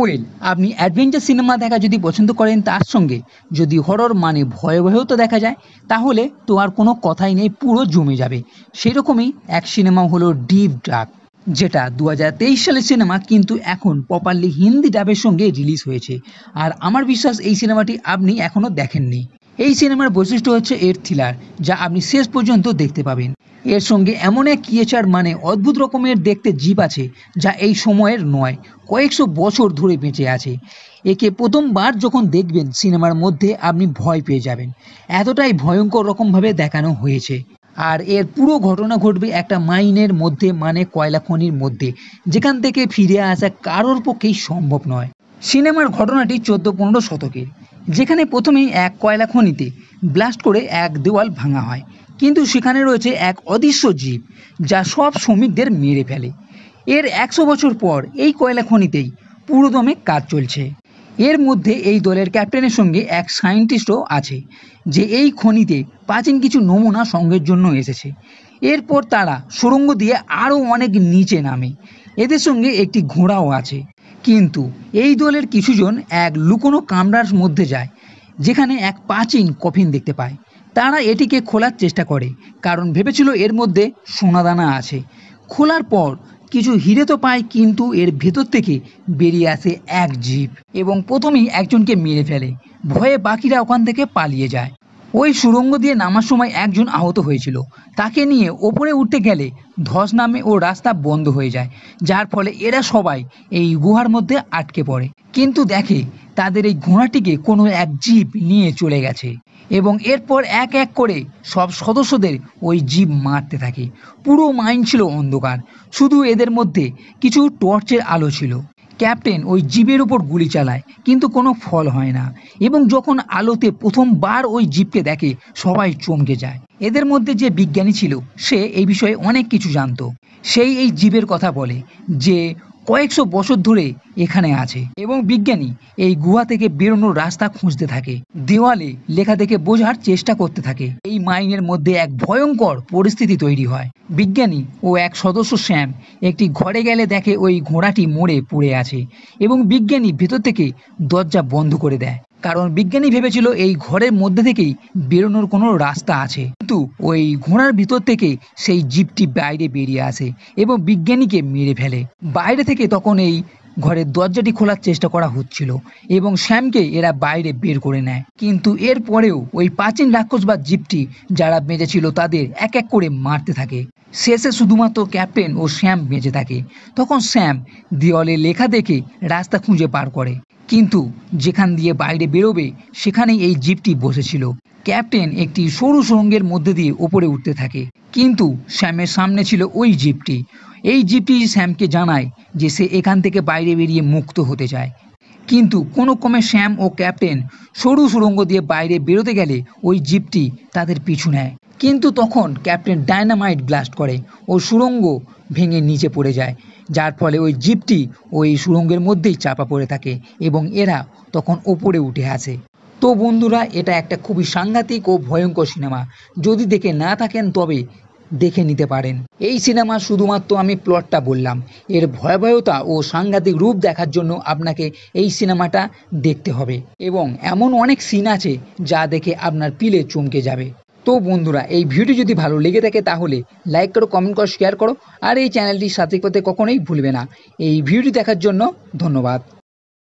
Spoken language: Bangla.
ওয়েল আপনি অ্যাডভেঞ্চার সিনেমা দেখা যদি পছন্দ করেন তার সঙ্গে যদি হরর মানে ভয়ে ভয়েও তো দেখা যায় তাহলে তো আর কোনো কথাই নেই পুরো জমে যাবে সেরকমই এক সিনেমা হলো ডিপ ডাক যেটা দু সালের সিনেমা কিন্তু এখন প্রপারলি হিন্দি ডাবের সঙ্গে রিলিজ হয়েছে আর আমার বিশ্বাস এই সিনেমাটি আপনি এখনও দেখেননি এই সিনেমার বৈশিষ্ট্য হচ্ছে এর থ্রিলার যা আপনি শেষ পর্যন্ত দেখতে পাবেন এর সঙ্গে এমন এক কিয়েচার মানে অদ্ভুত রকমের দেখতে জীব আছে যা এই সময়ের নয় কয়েকশো বছর ধরে বেঁচে আছে একে প্রথমবার যখন দেখবেন সিনেমার মধ্যে আপনি ভয় পেয়ে যাবেন এতটাই ভয়ঙ্কর রকমভাবে দেখানো হয়েছে আর এর পুরো ঘটনা ঘটবে একটা মাইনের মধ্যে মানে কয়লা খনির মধ্যে যেখান থেকে ফিরে আসা কারোর পক্ষেই সম্ভব নয় সিনেমার ঘটনাটি চোদ্দ পনেরো শতকের যেখানে প্রথমেই এক কয়লা খনিতে ব্লাস্ট করে এক দেওয়াল ভাঙা হয় কিন্তু সেখানে রয়েছে এক অদৃশ্য জীব যা সব শ্রমিকদের মেরে ফেলে এর একশো বছর পর এই কয়লা খনিতেই পুরোদমে কাজ চলছে এর মধ্যে এই দলের ক্যাপ্টেনের সঙ্গে এক সায়েন্টিস্টও আছে যে এই খনিতে প্রাচীন কিছু নমুনা সঙ্গের জন্য এসেছে এরপর তারা সুরঙ্গ দিয়ে আরও অনেক নিচে নামে এদের সঙ্গে একটি ঘোড়াও আছে কিন্তু এই দলের কিছুজন এক লুকোনো কামরার মধ্যে যায় যেখানে এক প্রাচীন কফিন দেখতে পায় তারা এটিকে খোলার চেষ্টা করে কারণ ভেবেছিল এর মধ্যে সোনাদানা আছে খোলার পর কিছু হিরে তো পায় কিন্তু এর ভেতর থেকে বেরিয়ে আসে এক জীব এবং প্রথমেই একজনকে মেরে ফেলে ভয়ে বাকিরা ওখান থেকে পালিয়ে যায় ওই সুড়ঙ্গ দিয়ে নামার সময় একজন আহত হয়েছিল তাকে নিয়ে ওপরে উঠতে গেলে ধস নামে ও রাস্তা বন্ধ হয়ে যায় যার ফলে এরা সবাই এই গুহার মধ্যে আটকে পড়ে কিন্তু দেখে তাদের এই ঘোড়াটিকে কোনো এক জীব নিয়ে চলে গেছে এবং এরপর এক এক করে সব সদস্যদের ওই জীব মারতে থাকে পুরো মাইন ছিল অন্ধকার শুধু এদের মধ্যে কিছু টর্চের আলো ছিল ক্যাপ্টেন ওই জীবের ওপর গুলি চালায় কিন্তু কোনো ফল হয় না এবং যখন আলোতে প্রথমবার ওই জীবকে দেখে সবাই চমকে যায় এদের মধ্যে যে বিজ্ঞানী ছিল সে এই বিষয়ে অনেক কিছু জানত সেই এই জীবের কথা বলে যে কয়েকশো বছর ধরে এখানে আছে এবং বিজ্ঞানী এই গুহা থেকে বেরোনোর রাস্তা খুঁজতে থাকে দেওয়ালে লেখা দেখে বোঝার চেষ্টা করতে থাকে এই মাইনের মধ্যে এক ভয়ঙ্কর পরিস্থিতি তৈরি হয় বিজ্ঞানী ও এক সদস্য শ্যাম একটি ঘরে গেলে দেখে ওই ঘোড়াটি মরে পড়ে আছে এবং বিজ্ঞানী ভেতর থেকে দরজা বন্ধ করে দেয় কারণ বিজ্ঞানী ভেবেছিল এই ঘরের মধ্যে থেকেই বেরোনোর কোনো রাস্তা আছে কিন্তু ওই ঘোড়ার ভিতর থেকে সেই জিপটি বাইরে বেরিয়ে আসে এবং বিজ্ঞানীকে মেরে ফেলে বাইরে থেকে তখন এই ঘরের দরজাটি খোলার চেষ্টা করা হচ্ছিল এবং শ্যামকে এরা বাইরে বের করে নেয় কিন্তু এরপরেও ওই প্রাচীন রাক্ষস বা জিপটি যারা বেঁচেছিল তাদের এক এক করে মারতে থাকে শেষে শুধুমাত্র ক্যাপ্টেন ও শ্যাম বেঁচে থাকে তখন শ্যাম দেওয়ালে লেখা দেখে রাস্তা খুঁজে পার করে কিন্তু যেখান দিয়ে বাইরে বেরোবে সেখানেই এই জিপটি বসেছিল ক্যাপ্টেন একটি সরু সুরঙ্গের মধ্যে দিয়ে ওপরে উঠতে থাকে কিন্তু শ্যামের সামনে ছিল ওই জিপটি এই জিপটি শ্যামকে জানায় যে সে এখান থেকে বাইরে বেরিয়ে মুক্ত হতে চায় কিন্তু কোনো ক্রমে শ্যাম ও ক্যাপ্টেন সরু সুরঙ্গ দিয়ে বাইরে বেরোতে গেলে ওই জিপটি তাদের পিছু নেয় কিন্তু তখন ক্যাপ্টেন ডায়নামাইট ব্লাস্ট করে ও সুরঙ্গ ভেঙে নিচে পড়ে যায় যার ফলে ওই জিপটি ওই সুরঙ্গের মধ্যেই চাপা পড়ে থাকে এবং এরা তখন ওপরে উঠে আসে তো বন্ধুরা এটা একটা খুবই সাংঘাতিক ও ভয়ঙ্কর সিনেমা যদি দেখে না থাকেন তবে দেখে নিতে পারেন এই সিনেমা শুধুমাত্র আমি প্লটটা বললাম এর ভয়াবহতা ও সাংঘাতিক রূপ দেখার জন্য আপনাকে এই সিনেমাটা দেখতে হবে এবং এমন অনেক সিন আছে যা দেখে আপনার পিলে চমকে যাবে তো বন্ধুরা এই ভিডিওটি যদি ভালো লেগে থাকে তাহলে লাইক করো কমেন্ট করো শেয়ার করো আর এই চ্যানেলটি সাথে করতে কখনোই ভুলবে না এই ভিডিওটি দেখার জন্য ধন্যবাদ